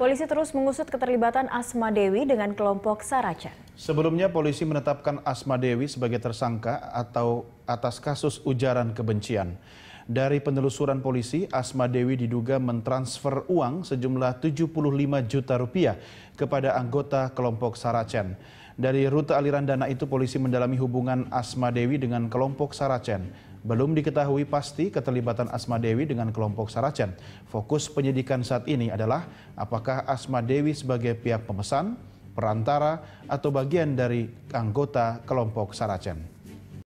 Polisi terus mengusut keterlibatan Asma Dewi dengan kelompok Saracen. Sebelumnya polisi menetapkan Asma Dewi sebagai tersangka atau atas kasus ujaran kebencian. Dari penelusuran polisi, Asma Dewi diduga mentransfer uang sejumlah 75 juta rupiah kepada anggota kelompok Saracen. Dari rute aliran dana itu polisi mendalami hubungan Asma Dewi dengan kelompok Saracen. Belum diketahui pasti keterlibatan Asma Dewi dengan kelompok Saracen. Fokus penyidikan saat ini adalah apakah Asma Dewi sebagai pihak pemesan, perantara, atau bagian dari anggota kelompok Saracen.